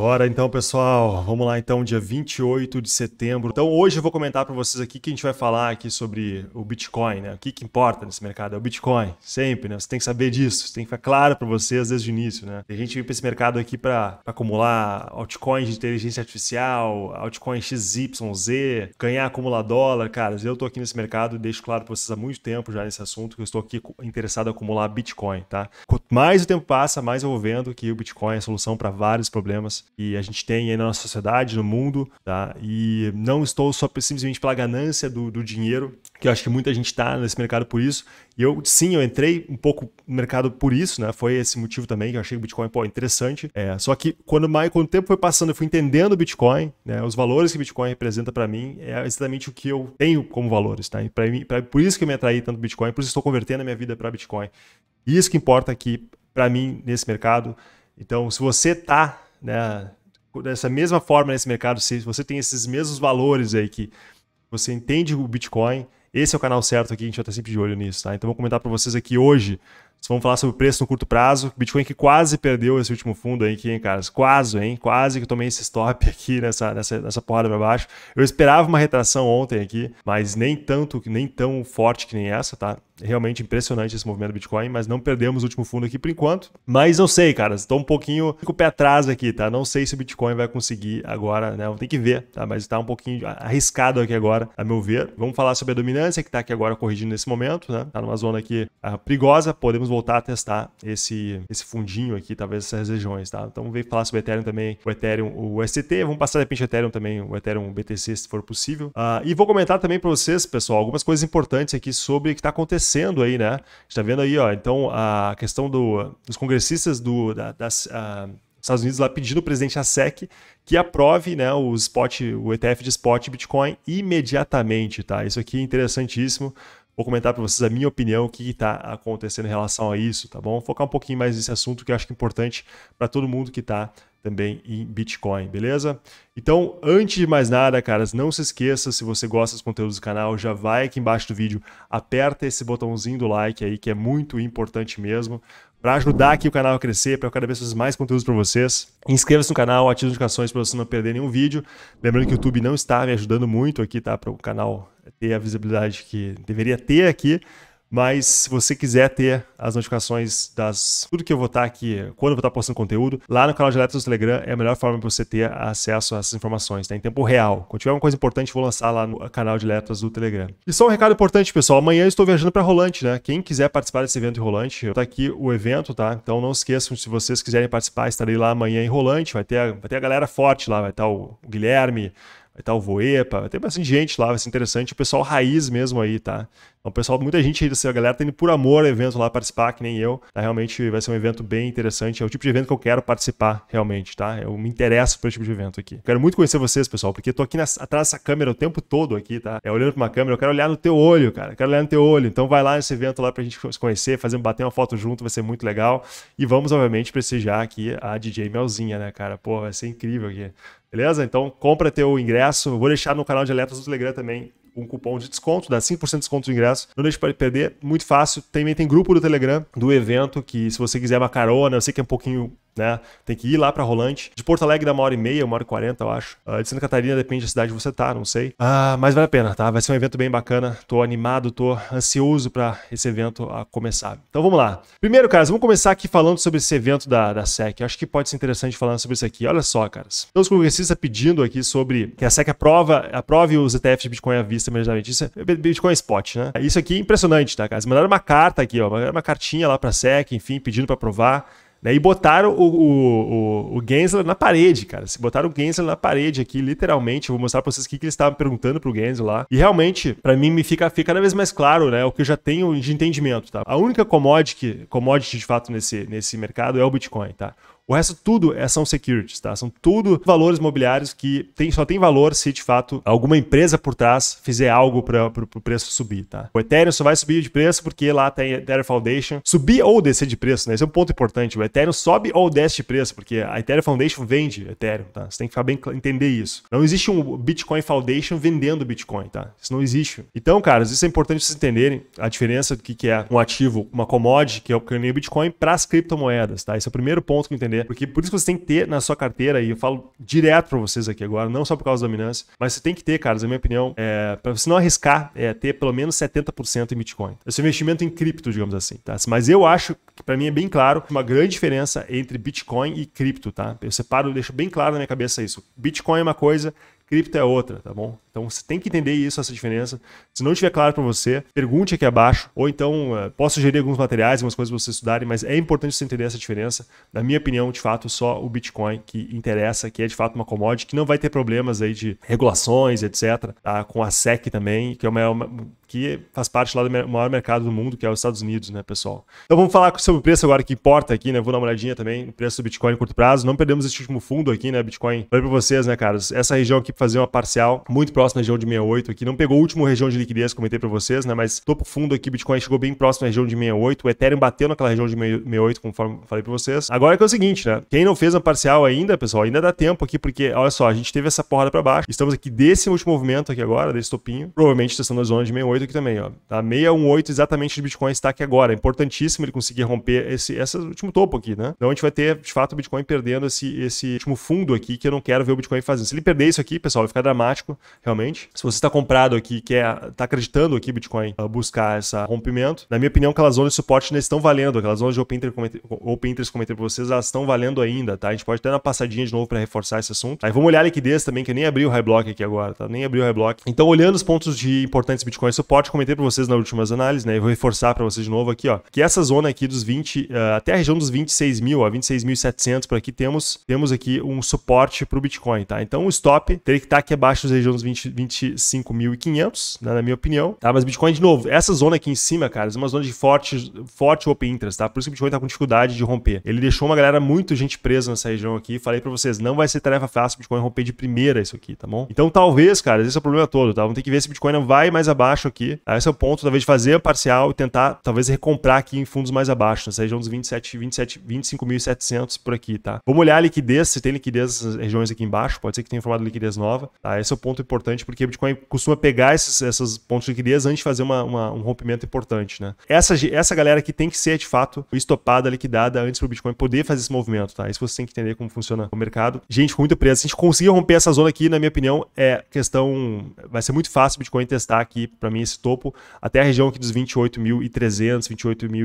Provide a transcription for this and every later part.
Bora então, pessoal. Vamos lá então, dia 28 de setembro. Então, hoje eu vou comentar para vocês aqui que a gente vai falar aqui sobre o Bitcoin, né? O que, que importa nesse mercado é o Bitcoin, sempre, né? Você tem que saber disso, tem que ficar claro para vocês desde o início, né? Tem gente que vem para esse mercado aqui para acumular altcoins de inteligência artificial, altcoins XYZ, ganhar acumular dólar, cara. Eu tô aqui nesse mercado e deixo claro para vocês há muito tempo já nesse assunto que eu estou aqui interessado em acumular Bitcoin, tá? Quanto mais o tempo passa, mais eu vou vendo que o Bitcoin é a solução para vários problemas que a gente tem aí na nossa sociedade, no mundo, tá? E não estou só simplesmente pela ganância do, do dinheiro, que eu acho que muita gente está nesse mercado por isso. E eu, sim, eu entrei um pouco no mercado por isso, né? Foi esse motivo também que eu achei o Bitcoin pô, interessante. É, só que quando, mais, quando o tempo foi passando, eu fui entendendo o Bitcoin, né? Os valores que o Bitcoin representa para mim é exatamente o que eu tenho como valores, tá? E pra mim, pra, por isso que eu me atraí tanto Bitcoin, por isso que estou convertendo a minha vida para Bitcoin. E isso que importa aqui para mim nesse mercado. Então, se você tá né, dessa mesma forma nesse mercado, se você tem esses mesmos valores aí que você entende o Bitcoin, esse é o canal certo aqui, a gente vai estar sempre de olho nisso, tá? Então vou comentar para vocês aqui hoje Vamos falar sobre o preço no curto prazo. Bitcoin que quase perdeu esse último fundo aí, hein, caras? Quase, hein? Quase que eu tomei esse stop aqui nessa, nessa, nessa porrada para baixo. Eu esperava uma retração ontem aqui, mas nem tanto, nem tão forte que nem essa, tá? Realmente impressionante esse movimento do Bitcoin, mas não perdemos o último fundo aqui por enquanto. Mas não sei, caras. Estou um pouquinho com o pé atrás aqui, tá? Não sei se o Bitcoin vai conseguir agora, né? Tem que ver, tá? Mas está um pouquinho arriscado aqui agora, a meu ver. Vamos falar sobre a dominância que está aqui agora corrigindo nesse momento, né? Tá numa zona aqui ah, perigosa, podemos voltar a testar esse, esse fundinho aqui, talvez essas regiões, tá? Então vem falar sobre o Ethereum também, o Ethereum, o ST, vamos passar de repente o Ethereum também, o Ethereum BTC, se for possível. Uh, e vou comentar também para vocês, pessoal, algumas coisas importantes aqui sobre o que está acontecendo aí, né? A gente está vendo aí, ó, então a questão do, dos congressistas do, da, das... Uh, Estados Unidos lá pedindo o presidente a SEC que aprove né, o spot, o ETF de spot Bitcoin imediatamente, tá? Isso aqui é interessantíssimo. Vou comentar para vocês a minha opinião, o que está acontecendo em relação a isso, tá bom? Vou focar um pouquinho mais nesse assunto que eu acho que é importante para todo mundo que está também em Bitcoin, beleza? Então, antes de mais nada, caras, não se esqueça, se você gosta dos conteúdos do canal, já vai aqui embaixo do vídeo, aperta esse botãozinho do like aí, que é muito importante mesmo, para ajudar aqui o canal a crescer, para eu cada vez fazer mais conteúdos para vocês. Inscreva-se no canal, ative as notificações para você não perder nenhum vídeo. Lembrando que o YouTube não está me ajudando muito aqui, tá, para o canal ter a visibilidade que deveria ter aqui. Mas se você quiser ter as notificações das tudo que eu vou estar aqui, quando eu vou estar postando conteúdo, lá no canal de Letras do Telegram é a melhor forma para você ter acesso a essas informações, tá? Em tempo real. Quando tiver uma coisa importante, vou lançar lá no canal de Letras do Telegram. E só um recado importante, pessoal. Amanhã eu estou viajando para Rolante, né? Quem quiser participar desse evento em Rolante, tá aqui o evento, tá? Então não esqueçam, se vocês quiserem participar, estarei lá amanhã em Rolante. Vai ter a, vai ter a galera forte lá, vai estar o Guilherme, vai estar o Voepa, tem bastante gente lá, vai ser interessante, o pessoal raiz mesmo aí, tá? Então, pessoal, muita gente aí, a galera tá indo por amor ao evento lá participar, que nem eu, tá? Realmente vai ser um evento bem interessante, é o tipo de evento que eu quero participar, realmente, tá? Eu me interesso por esse tipo de evento aqui. quero muito conhecer vocês, pessoal, porque eu tô aqui nas, atrás dessa câmera o tempo todo aqui, tá? É olhando pra uma câmera, eu quero olhar no teu olho, cara, eu quero olhar no teu olho, então vai lá nesse evento lá pra gente se conhecer, fazer, bater uma foto junto, vai ser muito legal, e vamos, obviamente, prestigiar aqui a DJ Melzinha, né, cara? Pô, vai ser incrível aqui. Beleza? Então compra teu ingresso. vou deixar no canal de alertas do Telegram também um cupom de desconto, dá 5% de desconto no ingresso. Não deixe para perder, muito fácil. Também tem grupo do Telegram do evento que se você quiser uma carona, eu sei que é um pouquinho né? Tem que ir lá para Rolante. De Porto Alegre dá uma hora e meia, uma hora e quarenta, eu acho. Uh, de Santa Catarina depende da cidade que você tá, não sei. Ah, mas vale a pena, tá? Vai ser um evento bem bacana. Tô animado, tô ansioso para esse evento a começar. Então vamos lá. Primeiro, caras, vamos começar aqui falando sobre esse evento da, da SEC. Eu acho que pode ser interessante falar sobre isso aqui. Olha só, caras. Então, os congressistas pedindo aqui sobre que a SEC aprova, aprove os ETFs de Bitcoin à vista imediatamente. Isso é Bitcoin Spot, né? Isso aqui é impressionante, tá, caras? Mandaram uma carta aqui, ó. Mandaram uma cartinha lá pra SEC, enfim, pedindo para aprovar. Né? E botaram o, o, o, o Gensler na parede, cara. Se botaram o Gensler na parede aqui, literalmente. Eu vou mostrar pra vocês o que, que eles estavam perguntando pro Gensler lá. E realmente, para mim, me fica, fica cada vez mais claro, né? O que eu já tenho de entendimento, tá? A única commodity, commodity de fato nesse, nesse mercado é o Bitcoin, tá? O resto tudo é, são securities, tá? São tudo valores mobiliários que tem, só tem valor se, de fato, alguma empresa por trás fizer algo para o preço subir, tá? O Ethereum só vai subir de preço porque lá tem Ethereum Foundation. Subir ou descer de preço, né? Esse é um ponto importante. O Ethereum sobe ou desce de preço, porque a Ethereum Foundation vende Ethereum, tá? Você tem que ficar bem entender isso. Não existe um Bitcoin Foundation vendendo Bitcoin, tá? Isso não existe. Então, caras, isso é importante vocês entenderem a diferença do que, é um ativo, uma commodity, que é o que o Bitcoin, para as criptomoedas, tá? Esse é o primeiro ponto que entender porque por isso que você tem que ter na sua carteira, e eu falo direto para vocês aqui agora, não só por causa da dominância, mas você tem que ter, carlos na minha opinião, é, para você não arriscar, é ter pelo menos 70% em Bitcoin. Esse é investimento em cripto, digamos assim, tá? Mas eu acho que para mim é bem claro uma grande diferença entre Bitcoin e cripto, tá? Eu separo, deixo bem claro na minha cabeça isso. Bitcoin é uma coisa, cripto é outra, tá bom? Então você tem que entender isso, essa diferença. Se não estiver claro para você, pergunte aqui abaixo, ou então eh, posso sugerir alguns materiais, algumas coisas para vocês estudarem, mas é importante você entender essa diferença. Na minha opinião, de fato, só o Bitcoin que interessa, que é de fato uma commodity, que não vai ter problemas aí de regulações, etc., tá? com a SEC também, que é o uma que faz parte lá do maior mercado do mundo, que é os Estados Unidos, né, pessoal? Então vamos falar sobre o preço agora que importa aqui, né? Vou dar uma olhadinha também no preço do Bitcoin em curto prazo. Não perdemos esse último fundo aqui, né, Bitcoin? Falei para vocês, né, caras? Essa região aqui fazer uma parcial muito próxima à região de 68 aqui. Não pegou o último região de liquidez, comentei para vocês, né? Mas topo fundo aqui, Bitcoin chegou bem próximo à região de 68. O Ethereum bateu naquela região de 68, conforme falei para vocês. Agora que é o seguinte, né? Quem não fez a parcial ainda, pessoal, ainda dá tempo aqui, porque olha só, a gente teve essa porrada para baixo. Estamos aqui desse último movimento aqui agora, desse topinho. Provavelmente testando a zona de 68 618 aqui também, ó. Tá 618 exatamente de Bitcoin está aqui agora. É importantíssimo ele conseguir romper esse, esse último topo aqui, né? Então a gente vai ter, de fato, o Bitcoin perdendo esse, esse último fundo aqui que eu não quero ver o Bitcoin fazendo. Se ele perder isso aqui, pessoal, vai ficar dramático, realmente. Se você está comprado aqui, quer, tá acreditando aqui Bitcoin uh, buscar esse rompimento, na minha opinião, aquelas zonas de suporte ainda estão valendo. Aquelas zonas de open interest, comentei, open interest comentei pra vocês, elas estão valendo ainda, tá? A gente pode até dar uma passadinha de novo para reforçar esse assunto. Aí vamos olhar a liquidez também, que eu nem abri o high block aqui agora, tá? Nem abri o high block. Então, olhando os pontos de importantes Bitcoin, suporte, comentei para vocês nas últimas análises, né? E vou reforçar para vocês de novo aqui, ó, que essa zona aqui dos 20, uh, eh, até a região dos 26 mil, ó, 26.700 por aqui, temos, temos aqui um suporte para o Bitcoin, tá? Então o stop teria que estar tá aqui abaixo da região dos 25.500, né, na minha opinião, tá? Mas Bitcoin, de novo, essa zona aqui em cima, cara, é uma zona de forte, forte open interest, tá? Por isso que o Bitcoin tá com dificuldade de romper. Ele deixou uma galera muito gente presa nessa região aqui, falei para vocês, não vai ser tarefa fácil o Bitcoin romper de primeira isso aqui, tá bom? Então talvez, cara, esse é o problema todo, tá? Vamos ter que ver se o Bitcoin não vai mais abaixo aqui aqui. Ah, esse é o ponto, talvez, de fazer parcial e tentar, talvez, recomprar aqui em fundos mais abaixo, nessa região dos 27, 27, 25.700 por aqui, tá? Vamos olhar a liquidez, se tem liquidez nessas regiões aqui embaixo, pode ser que tenha formado liquidez nova, tá? Esse é o ponto importante, porque o Bitcoin costuma pegar esses, esses pontos de liquidez antes de fazer uma, uma, um rompimento importante, né? Essa, essa galera aqui tem que ser, de fato, estopada, liquidada antes para o Bitcoin poder fazer esse movimento, tá? Isso você tem que entender como funciona o mercado. Gente com muita presa, se a gente conseguir romper essa zona aqui, na minha opinião, é questão... Vai ser muito fácil o Bitcoin testar aqui, para mim, desse topo até a região aqui dos 28.300,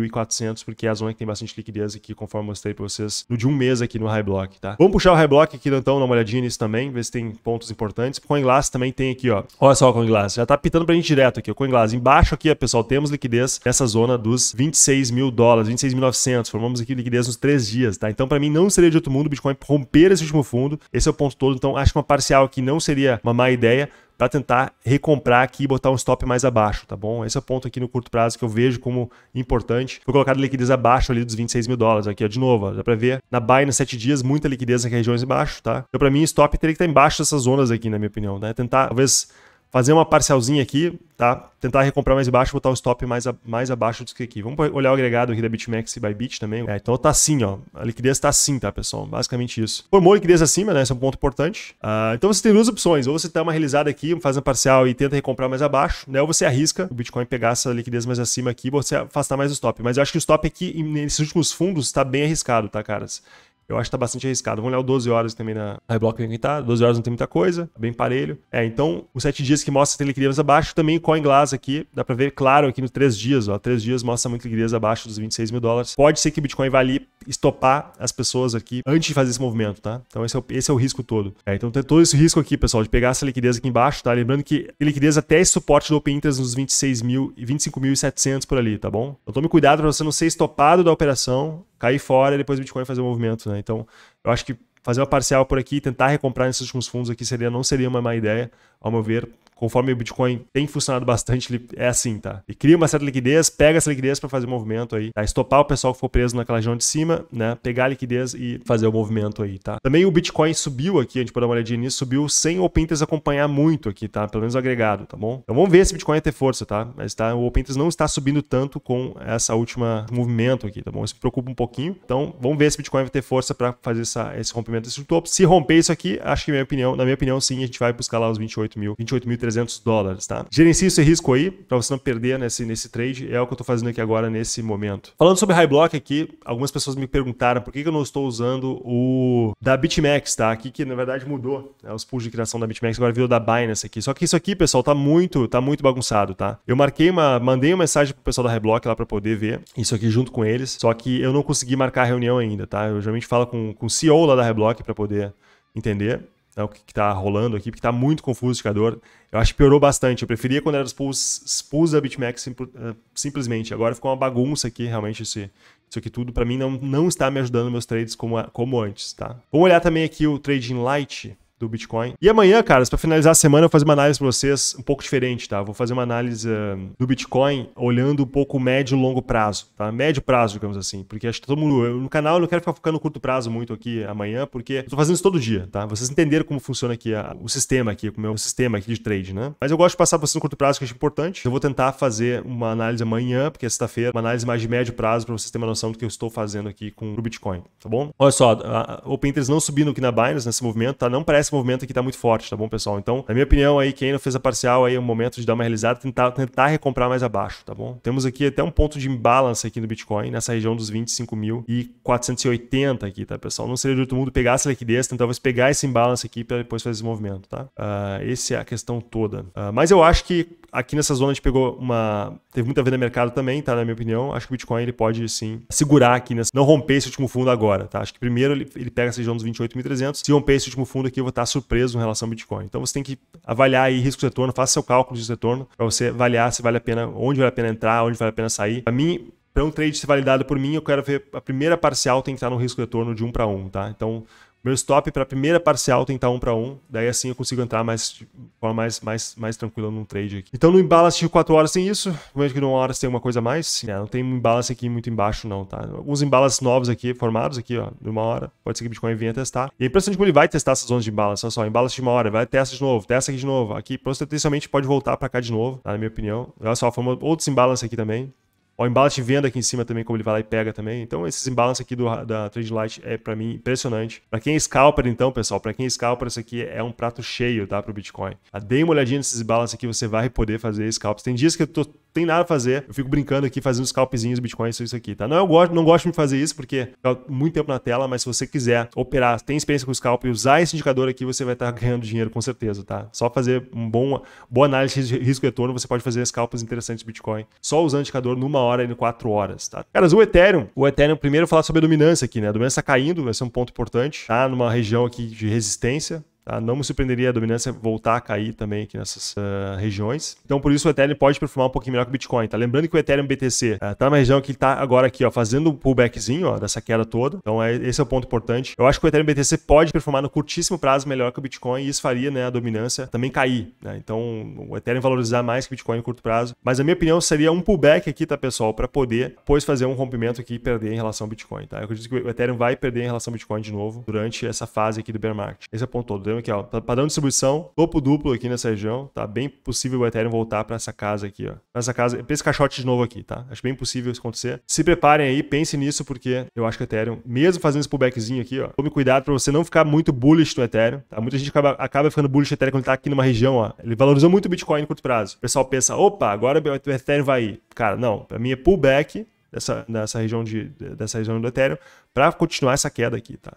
28.400, porque é a zona que tem bastante liquidez aqui, conforme eu mostrei para vocês no de um mês aqui no High Block, tá? Vamos puxar o High Block aqui, então, dar uma olhadinha nisso também, ver se tem pontos importantes. Coinglass também tem aqui, ó. Olha só o Coinglass, já tá pitando pra gente direto aqui, o Coinglass. Embaixo aqui, pessoal, temos liquidez nessa zona dos 26 mil dólares, 26.900. Formamos aqui liquidez nos três dias, tá? Então, para mim, não seria de outro mundo o Bitcoin romper esse último fundo. Esse é o ponto todo, então acho que uma parcial aqui não seria uma má ideia para tentar recomprar aqui e botar um stop mais abaixo, tá bom? Esse é o ponto aqui no curto prazo que eu vejo como importante. Foi colocado liquidez abaixo ali dos 26 mil dólares. Aqui, ó, de novo, ó, dá para ver. Na buy, nos 7 dias, muita liquidez aqui regiões embaixo, tá? Então, para mim, stop teria que estar tá embaixo dessas zonas aqui, na minha opinião, né? Tentar, talvez fazer uma parcialzinha aqui, tá? Tentar recomprar mais baixo, botar o stop mais, a, mais abaixo que aqui. Vamos olhar o agregado aqui da BitMEX e Bybit também. É, então tá assim, ó. A liquidez tá assim, tá, pessoal? Basicamente isso. Formou a liquidez acima, né? Esse é um ponto importante. Ah, então você tem duas opções. Ou você dá tá uma realizada aqui, faz uma parcial e tenta recomprar mais abaixo, né? Ou você arrisca o Bitcoin pegar essa liquidez mais acima aqui e você afastar mais o stop. Mas eu acho que o stop aqui, nesses últimos fundos, tá bem arriscado, tá, caras? Eu acho que tá bastante arriscado. Vamos olhar o 12 horas também na iBlock que tá. 12 horas não tem muita coisa, é bem parelho. É, então, os 7 dias que mostra tem liquidez abaixo, também Coin Glass aqui, dá pra ver claro aqui nos 3 dias, ó. 3 dias mostra muito liquidez abaixo dos 26 mil dólares. Pode ser que o Bitcoin valie estopar as pessoas aqui antes de fazer esse movimento, tá? Então esse é o, esse é o risco todo. É, então tem todo esse risco aqui, pessoal, de pegar essa liquidez aqui embaixo, tá? Lembrando que liquidez até esse suporte do Open Interest nos 26 mil e 25.700 por ali, tá bom? Então tome cuidado para você não ser estopado da operação, cair fora e depois o Bitcoin fazer o movimento, né? Então eu acho que fazer uma parcial por aqui, tentar recomprar nesses últimos fundos aqui seria não seria uma má ideia, ao meu ver, conforme o Bitcoin tem funcionado bastante, ele é assim, tá? E cria uma certa liquidez, pega essa liquidez para fazer o movimento aí, tá? Estopar o pessoal que for preso naquela região de cima, né? Pegar a liquidez e fazer o movimento aí, tá? Também o Bitcoin subiu aqui, a gente pode dar uma olhadinha nisso, subiu sem o Open acompanhar muito aqui, tá? Pelo menos o agregado, tá bom? Então vamos ver se o Bitcoin vai ter força, tá? Mas tá, o Open não está subindo tanto com essa última movimento aqui, tá bom? Isso me preocupa um pouquinho. Então vamos ver se o Bitcoin vai ter força para fazer essa, esse rompimento desse topo. Se romper isso aqui, acho que minha opinião, na minha opinião, sim, a gente vai buscar lá os 28 mil, 28 mil 300 dólares, tá? Gerencie esse risco aí para você não perder nesse, nesse trade. É o que eu estou fazendo aqui agora nesse momento. Falando sobre High Block aqui, algumas pessoas me perguntaram por que, eu não estou usando o da BitMEX, tá? Aqui que na verdade mudou né? os pools de criação da BitMEX, agora virou da Binance aqui. Só que isso aqui, pessoal, tá muito, tá muito bagunçado, tá? Eu marquei uma, mandei uma mensagem pro pessoal da Reblock lá para poder ver isso aqui junto com eles. Só que eu não consegui marcar a reunião ainda, tá? Eu geralmente falo com, com o CEO lá da Reblock para poder entender né, o que está rolando aqui, porque está muito confuso o indicador. Eu acho que piorou bastante. Eu preferia quando era expulso, expulso da BitMEX uh, simplesmente. Agora ficou uma bagunça aqui, realmente, esse, isso aqui tudo. Para mim, não, não está me ajudando meus trades como, como antes, tá? Vamos olhar também aqui o Trading light do Bitcoin. E amanhã, caras, para finalizar a semana, eu vou fazer uma análise para vocês um pouco diferente, tá? Vou fazer uma análise uh, do Bitcoin olhando um pouco médio e longo prazo, tá? Médio prazo, digamos assim, porque acho que todo mundo eu, no canal eu não quero ficar focando no curto prazo muito aqui amanhã, porque eu tô fazendo isso todo dia, tá? Vocês entenderam como funciona aqui a, o sistema aqui, como é o sistema aqui de trade, né? Mas eu gosto de passar pra vocês no curto prazo que eu acho importante. Eu vou tentar fazer uma análise amanhã, porque é sexta-feira, uma análise mais de médio prazo para vocês terem uma noção do que eu estou fazendo aqui com o Bitcoin, tá bom? Olha só, o Pinterest não subindo aqui na Binance nesse movimento, tá? Não parece esse movimento aqui tá muito forte, tá bom, pessoal? Então, na minha opinião, aí, quem não fez a parcial aí é o momento de dar uma realizada, tentar, tentar recomprar mais abaixo, tá bom? Temos aqui até um ponto de imbalance aqui no Bitcoin, nessa região dos 25.480 aqui, tá, pessoal? Não seria de outro mundo pegar essa liquidez, tentar talvez pegar esse imbalance aqui para depois fazer esse movimento, tá? Uh, ah, essa é a questão toda. Uh, mas eu acho que aqui nessa zona a gente pegou uma... Teve muita venda mercado também, tá? Na minha opinião, acho que o Bitcoin ele pode, sim, segurar aqui, nessa... não romper esse último fundo agora, tá? Acho que primeiro ele, ele pega essa região dos 28.300, se romper esse último fundo aqui, eu vou está surpreso em relação ao Bitcoin. Então você tem que avaliar aí risco-retorno, faça seu cálculo de retorno para você avaliar se vale a pena, onde vale a pena entrar, onde vale a pena sair. Para mim, para um trade ser validado por mim, eu quero ver a primeira parcial tem que estar no risco-retorno de 1 para 1, tá? Então meu stop para a primeira parcial tentar tá um para um, daí assim eu consigo entrar mais de mais, mais, mais tranquilo num trade aqui. Então no imbalance de 4 horas tem isso, vejo que numa hora tem uma coisa a mais, é, não tem um imbalance aqui muito embaixo não, tá? Alguns embalas novos aqui, formados aqui, ó, de uma hora, pode ser que o Bitcoin venha testar. E é impressionante como ele vai testar essas zonas de embalas olha só, imbalance de uma hora, vai, testa de novo, testa aqui de novo, aqui potencialmente pode voltar para cá de novo, tá? na minha opinião. Olha só, formou outros imbalance aqui também, o imbalance vendo aqui em cima também, como ele vai lá e pega também. Então, esses imbalance aqui do, da Trade Light é, para mim, impressionante. Para quem é scalper, então, pessoal, para quem é scalper, isso aqui é um prato cheio, tá? Para o Bitcoin. Ah, dê uma olhadinha nesses imbalance aqui, você vai poder fazer scalps. Tem dias que eu tô tem nada a fazer, eu fico brincando aqui, fazendo scalpzinhos, bitcoin isso aqui, tá? Não, eu gosto, não gosto de fazer isso porque fica tá muito tempo na tela, mas se você quiser operar, tem experiência com scalp e usar esse indicador aqui, você vai estar tá ganhando dinheiro com certeza, tá? Só fazer um bom, boa análise de risco-retorno, você pode fazer scalps interessantes de Bitcoin, só usando indicador numa hora e em quatro horas, tá? Caras, o Ethereum, o Ethereum, primeiro falar sobre a dominância aqui, né? A dominância tá caindo, vai ser um ponto importante, tá? Numa região aqui de resistência, Tá? Não me surpreenderia a dominância voltar a cair também aqui nessas uh, regiões. Então, por isso, o Ethereum pode performar um pouquinho melhor que o Bitcoin. Tá? Lembrando que o Ethereum BTC uh, eh, tá na região que está agora aqui, ó, fazendo um pullbackzinho ó, dessa queda toda. Então, é, esse é o ponto importante. Eu acho que o Ethereum BTC pode performar no curtíssimo prazo melhor que o Bitcoin e isso faria né, a dominância também cair. Né? Então, o Ethereum valorizar mais que o Bitcoin no curto prazo. Mas, na minha opinião, seria um pullback aqui, tá, pessoal? Para poder, depois, fazer um rompimento aqui e perder em relação ao Bitcoin. Tá? Eu acredito que o Ethereum vai perder em relação ao Bitcoin de novo durante essa fase aqui do bear market. Esse é o ponto todo padrão aqui, ó. Padrão de distribuição, topo duplo aqui nessa região, tá? Bem possível o Ethereum voltar para essa casa aqui, ó. Pra essa casa, pra esse caixote de novo aqui, tá? Acho bem possível isso acontecer. Se preparem aí, pensem nisso, porque eu acho que o Ethereum, mesmo fazendo esse pullbackzinho aqui, ó, tome cuidado para você não ficar muito bullish no Ethereum, tá? Muita gente acaba, acaba ficando bullish no Ethereum quando ele tá aqui numa região, ó. Ele valorizou muito o Bitcoin no curto prazo. O pessoal pensa, opa, agora o Ethereum vai ir. Cara, não. Para mim é pullback, dessa, dessa, região de, dessa região do Ethereum para continuar essa queda aqui, tá?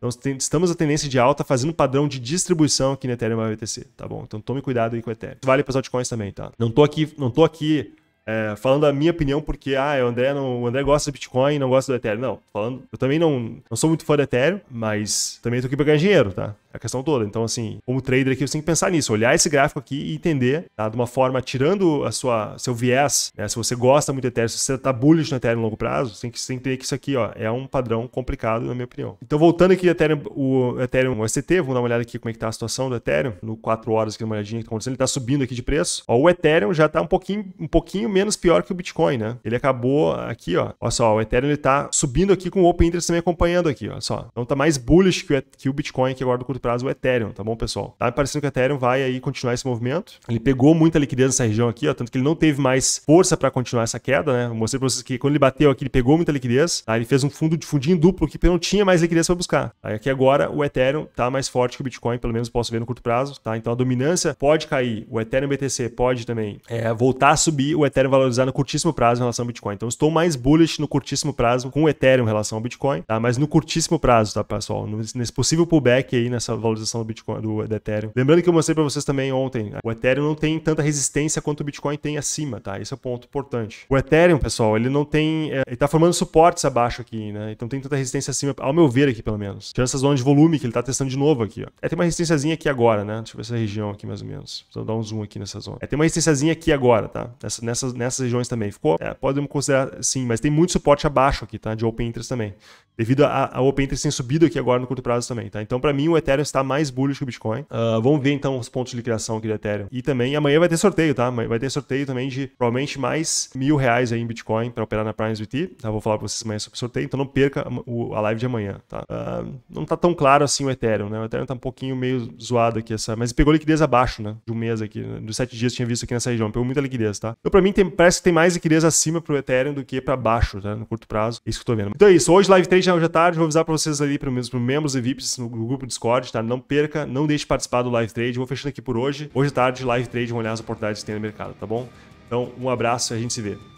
Então estamos a tendência de alta fazendo padrão de distribuição aqui no Ethereum e BTC, tá bom? Então tome cuidado aí com o Ethereum. Vale para as altcoins também, tá? Não tô aqui, não tô aqui é, falando a minha opinião porque ah, o André não, o André gosta de Bitcoin, não gosta do Ethereum. Não, falando, eu também não, não sou muito fã do Ethereum, mas também tô aqui para ganhar dinheiro, tá? a questão toda. Então, assim, como trader aqui, você tem que pensar nisso, olhar esse gráfico aqui e entender, tá? De uma forma, tirando a sua, seu viés, né? Se você gosta muito de Ethereum, se você tá bullish no Ethereum no longo prazo, você tem que, entender que isso aqui, ó, é um padrão complicado, na minha opinião. Então, voltando aqui Ethereum, o Ethereum ST, vamos dar uma olhada aqui como é que tá a situação do Ethereum, no 4 horas aqui, uma olhadinha que tá acontecendo, ele tá subindo aqui de preço. Ó, o Ethereum já tá um pouquinho, um pouquinho menos pior que o Bitcoin, né? Ele acabou aqui, ó. Olha só, o Ethereum ele tá subindo aqui com o Open Interest também acompanhando aqui, ó só. Então tá mais bullish que o, que o Bitcoin aqui agora do curto prazo o Ethereum, tá bom, pessoal? Tá parecendo que o Ethereum vai aí continuar esse movimento. Ele pegou muita liquidez nessa região aqui, ó, tanto que ele não teve mais força para continuar essa queda, né? Eu mostrei para vocês que quando ele bateu aqui, ele pegou muita liquidez, tá? Ele fez um fundo de fundinho duplo que não tinha mais liquidez para buscar. Aí tá? aqui agora o Ethereum tá mais forte que o Bitcoin, pelo menos posso ver no curto prazo, tá? Então a dominância pode cair, o Ethereum BTC pode também é, voltar a subir, o Ethereum valorizar no curtíssimo prazo em relação ao Bitcoin. Então estou mais bullish no curtíssimo prazo com o Ethereum em relação ao Bitcoin, tá? Mas no curtíssimo prazo, tá, pessoal? Nesse possível pullback aí nessa essa valorização do Bitcoin, do, do Ethereum. Lembrando que eu mostrei para vocês também ontem, né, o Ethereum não tem tanta resistência quanto o Bitcoin tem acima, tá? Esse é o ponto importante. O Ethereum, pessoal, ele não tem, é, ele tá formando suportes abaixo aqui, né? Então tem tanta resistência acima, ao meu ver aqui pelo menos. Tirando essa zona de volume que ele tá testando de novo aqui, ó. É, tem uma resistênciazinha aqui agora, né? Deixa eu ver essa região aqui mais ou menos. Vou dar um zoom aqui nessa zona. É, tem uma resistênciazinha aqui agora, tá? Nessa, nessas, nessas regiões também. Ficou? É, podemos considerar sim, mas tem muito suporte abaixo aqui, tá? De open interest também. Devido a, a open interest tem subido aqui agora no curto prazo também, tá? Então para mim o Ethereum está mais bullish que o Bitcoin. Uh, vamos ver então os pontos de liquidação aqui do Ethereum. E também amanhã vai ter sorteio, tá? Vai ter sorteio também de provavelmente mais mil reais aí em Bitcoin para operar na Prime BT. Tá? Vou falar para vocês amanhã sobre o sorteio, então não perca a live de amanhã, tá? Uh, não tá tão claro assim o Ethereum, né? O Ethereum tá um pouquinho meio zoado aqui, essa, mas pegou liquidez abaixo, né? De um mês aqui, né? dos sete dias tinha visto aqui nessa região, pegou muita liquidez, tá? Então para mim tem, parece que tem mais liquidez acima pro Ethereum do que para baixo, tá? No curto prazo, é isso que eu tô vendo. Então é isso, hoje live 3 já hoje à é tarde, vou avisar para vocês ali, pelo menos para membros e VIPs no grupo Discord, tá? Não perca, não deixe de participar do Live Trade. Vou fechando aqui por hoje. Hoje à tarde, Live Trade, vamos olhar as oportunidades que tem no mercado, tá bom? Então, um abraço e a gente se vê.